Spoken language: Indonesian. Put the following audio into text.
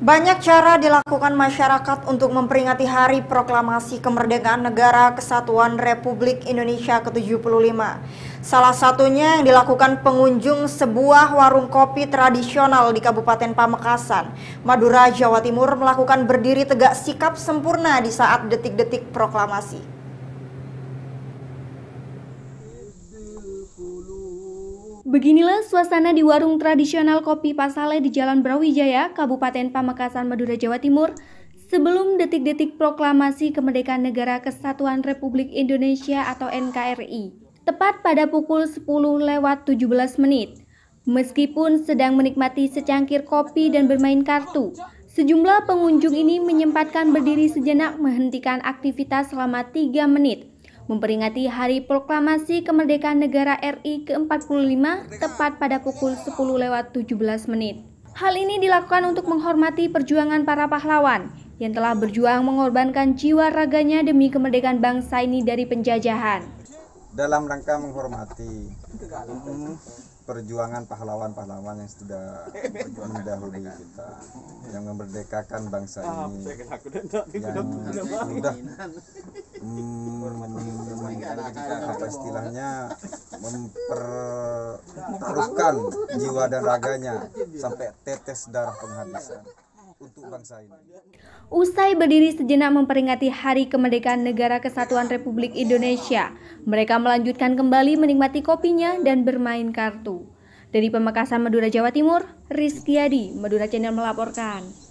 Banyak cara dilakukan masyarakat untuk memperingati Hari Proklamasi Kemerdekaan Negara Kesatuan Republik Indonesia ke-75. Salah satunya yang dilakukan pengunjung sebuah warung kopi tradisional di Kabupaten Pamekasan, Madura, Jawa Timur melakukan berdiri tegak sikap sempurna di saat detik-detik proklamasi. Beginilah suasana di warung tradisional kopi Pasale di Jalan Brawijaya, Kabupaten Pamekasan, Madura, Jawa Timur, sebelum detik-detik proklamasi kemerdekaan negara Kesatuan Republik Indonesia atau NKRI. Tepat pada pukul 10 lewat 17 menit. Meskipun sedang menikmati secangkir kopi dan bermain kartu, sejumlah pengunjung ini menyempatkan berdiri sejenak menghentikan aktivitas selama 3 menit memperingati Hari Proklamasi Kemerdekaan Negara RI ke-45 tepat pada pukul 10 lewat 17 menit. Hal ini dilakukan untuk menghormati perjuangan para pahlawan yang telah berjuang mengorbankan jiwa raganya demi kemerdekaan bangsa ini dari penjajahan. Dalam rangka menghormati hmm, perjuangan pahlawan-pahlawan yang sudah mendahului kita yang memerdekakan bangsa ini ah, yang sudah Hmm, apa istilahnya mempertaruhkan jiwa dan raganya sampai tetes darah penghabisan untuk bangsa ini. Usai berdiri sejenak memperingati Hari Kemerdekaan Negara Kesatuan Republik Indonesia, mereka melanjutkan kembali menikmati kopinya dan bermain kartu. Dari Pemekasan Madura Jawa Timur, Rizkyadi Adi, Madura Channel melaporkan.